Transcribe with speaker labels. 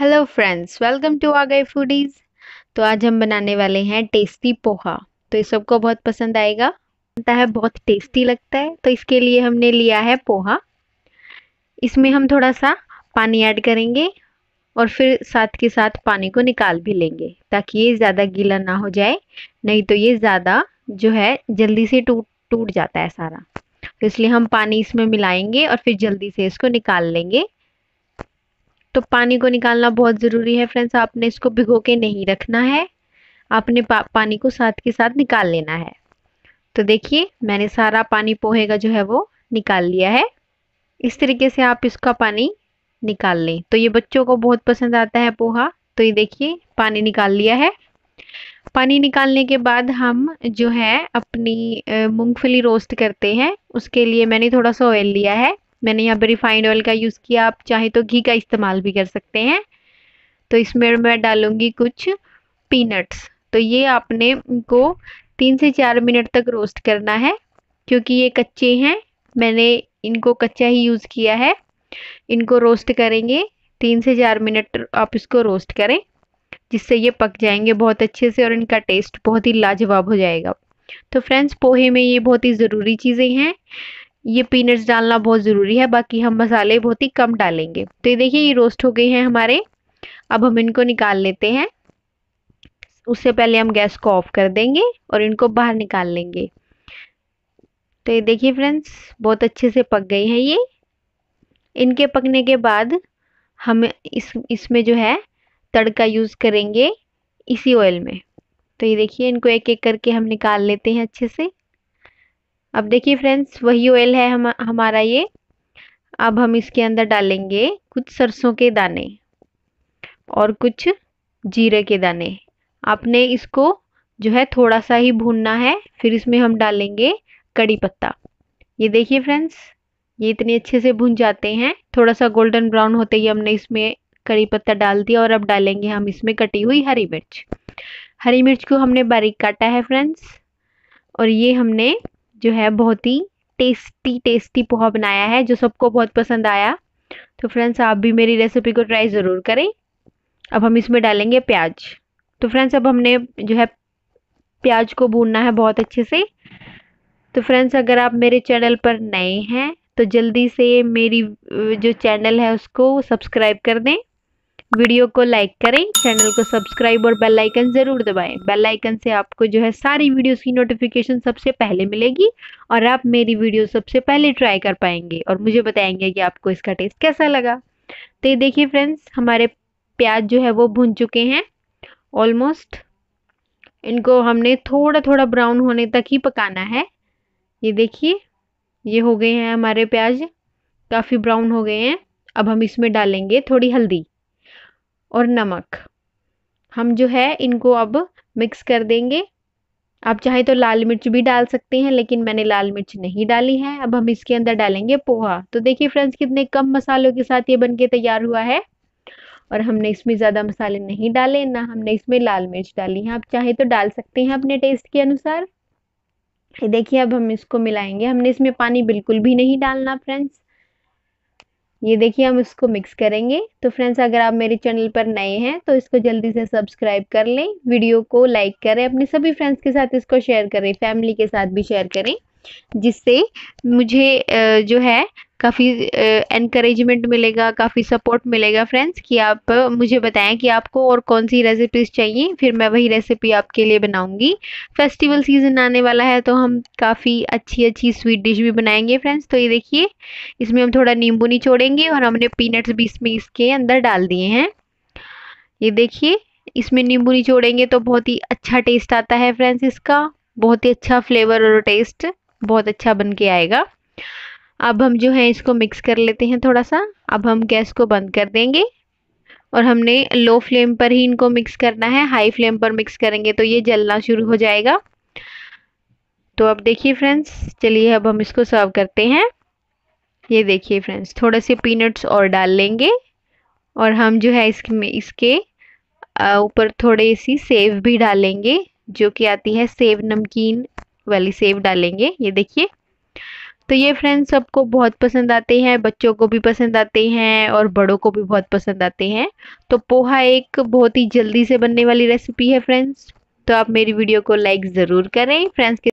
Speaker 1: hello friends welcome to आ गए foodies तो आज हम बनाने वाले हैं टेस्टी पोहा तो ये सबको बहुत पसंद आएगा बनता है बहुत टेस्टी लगता है तो इसके लिए हमने लिया है पोहा इसमें हम थोड़ा सा पानी ऐड करेंगे और फिर साथ के साथ पानी को निकाल भी लेंगे ताकि ये ज़्यादा गीला ना हो जाए नहीं तो ये ज़्यादा जो है जल्दी से टूट टूट जाता है सारा तो इसलिए हम पानी इसमें मिलाएंगे और फिर जल्दी से इसको निकाल लेंगे तो पानी को निकालना बहुत ज़रूरी है फ्रेंड्स आपने इसको भिगो के नहीं रखना है आपने पा, पानी को साथ के साथ निकाल लेना है तो देखिए मैंने सारा पानी पोहे का जो है वो निकाल लिया है इस तरीके से आप इसका पानी निकाल लें तो ये बच्चों को बहुत पसंद आता है पोहा तो ये देखिए पानी निकाल लिया है पानी निकालने के बाद हम जो है अपनी मूंगफली रोस्ट करते हैं उसके लिए मैंने थोड़ा सा ऑयल लिया है मैंने यहाँ पर रिफाइंड ऑयल का यूज़ किया आप चाहे तो घी का इस्तेमाल भी कर सकते हैं तो इसमें मैं डालूँगी कुछ पीनट्स तो ये आपने उनको तीन से चार मिनट तक रोस्ट करना है क्योंकि ये कच्चे हैं मैंने इनको कच्चा ही यूज़ किया है इनको रोस्ट करेंगे तीन से चार मिनट आप इसको रोस्ट करें जिससे ये पक जाएंगे बहुत अच्छे से और इनका टेस्ट बहुत ही लाजवाब हो जाएगा तो फ्रेंड्स पोहे में ये बहुत ही ज़रूरी चीज़ें हैं ये पीनट्स डालना बहुत ज़रूरी है बाकी हम मसाले बहुत ही कम डालेंगे तो ये देखिए ये रोस्ट हो गए हैं हमारे अब हम इनको निकाल लेते हैं उससे पहले हम गैस को ऑफ कर देंगे और इनको बाहर निकाल लेंगे तो ये देखिए फ्रेंड्स बहुत अच्छे से पक गई हैं ये इनके पकने के बाद हम इस इसमें जो है तड़का यूज़ करेंगे इसी ऑयल में तो ये देखिए इनको एक एक करके हम निकाल लेते हैं अच्छे से अब देखिए फ्रेंड्स वही ऑयल है हम हमारा ये अब हम इसके अंदर डालेंगे कुछ सरसों के दाने और कुछ जीरे के दाने आपने इसको जो है थोड़ा सा ही भूनना है फिर इसमें हम डालेंगे कड़ी पत्ता ये देखिए फ्रेंड्स ये इतने अच्छे से भून जाते हैं थोड़ा सा गोल्डन ब्राउन होते ही हमने इसमें कड़ी पत्ता डाल दिया और अब डालेंगे हम इसमें कटी हुई हरी मिर्च हरी मिर्च को हमने बारीक काटा है फ्रेंड्स और ये हमने जो है बहुत ही टेस्टी टेस्टी पोहा बनाया है जो सबको बहुत पसंद आया तो फ्रेंड्स आप भी मेरी रेसिपी को ट्राई ज़रूर करें अब हम इसमें डालेंगे प्याज तो फ्रेंड्स अब हमने जो है प्याज को भूनना है बहुत अच्छे से तो फ्रेंड्स अगर आप मेरे चैनल पर नए हैं तो जल्दी से मेरी जो चैनल है उसको सब्सक्राइब कर दें वीडियो को लाइक करें चैनल को सब्सक्राइब और बेल आइकन ज़रूर दबाएं बेल आइकन से आपको जो है सारी वीडियोस की नोटिफिकेशन सबसे पहले मिलेगी और आप मेरी वीडियो सबसे पहले ट्राई कर पाएंगे और मुझे बताएंगे कि आपको इसका टेस्ट कैसा लगा तो ये देखिए फ्रेंड्स हमारे प्याज जो है वो भुन चुके हैं ऑलमोस्ट इनको हमने थोड़ा थोड़ा ब्राउन होने तक ही पकाना है ये देखिए ये हो गए हैं हमारे प्याज काफ़ी ब्राउन हो गए हैं अब हम इसमें डालेंगे थोड़ी हल्दी और नमक हम जो है इनको अब मिक्स कर देंगे आप चाहे तो लाल मिर्च भी डाल सकते हैं लेकिन मैंने लाल मिर्च नहीं डाली है अब हम इसके अंदर डालेंगे पोहा तो देखिए फ्रेंड्स कितने कम मसालों के साथ ये बनके तैयार हुआ है और हमने इसमें ज़्यादा मसाले नहीं डाले ना हमने इसमें लाल मिर्च डाली है आप चाहे तो डाल सकते हैं अपने टेस्ट के अनुसार देखिए अब हम इसको मिलाएंगे हमने इसमें पानी बिल्कुल भी नहीं डालना फ्रेंड्स ये देखिए हम इसको मिक्स करेंगे तो फ्रेंड्स अगर आप मेरे चैनल पर नए हैं तो इसको जल्दी से सब्सक्राइब कर लें वीडियो को लाइक करें अपने सभी फ्रेंड्स के साथ इसको शेयर करें फैमिली के साथ भी शेयर करें जिससे मुझे जो है काफ़ी इनक्रेजमेंट मिलेगा काफ़ी सपोर्ट मिलेगा फ्रेंड्स कि आप मुझे बताएं कि आपको और कौन सी रेसिपीज़ चाहिए फिर मैं वही रेसिपी आपके लिए बनाऊंगी फेस्टिवल सीज़न आने वाला है तो हम काफ़ी अच्छी अच्छी स्वीट डिश भी बनाएंगे फ्रेंड्स तो ये देखिए इसमें हम थोड़ा नींबू निचोड़ेंगे और हमने पीनट्स भी इसमें इसके अंदर डाल दिए हैं ये देखिए इसमें नींबू निचोड़ेंगे तो बहुत ही अच्छा टेस्ट आता है फ्रेंड्स इसका बहुत ही अच्छा फ्लेवर और टेस्ट बहुत अच्छा बन के आएगा अब हम जो है इसको मिक्स कर लेते हैं थोड़ा सा अब हम गैस को बंद कर देंगे और हमने लो फ्लेम पर ही इनको मिक्स करना है हाई फ्लेम पर मिक्स करेंगे तो ये जलना शुरू हो जाएगा तो अब देखिए फ्रेंड्स चलिए अब हम इसको सर्व करते हैं ये देखिए फ्रेंड्स थोड़े से पीनट्स और डाल लेंगे और हम जो है इसमें इसके ऊपर थोड़ी सी सेव भी डालेंगे जो कि आती है सेव नमकीन वाली सेव डालेंगे ये देखिए तो ये फ्रेंड्स सबको बहुत पसंद आते हैं बच्चों को भी पसंद आते हैं और बड़ों को भी बहुत पसंद आते हैं तो पोहा एक बहुत ही जल्दी से बनने वाली रेसिपी है फ्रेंड्स तो आप मेरी वीडियो को लाइक ज़रूर करें फ्रेंड्स के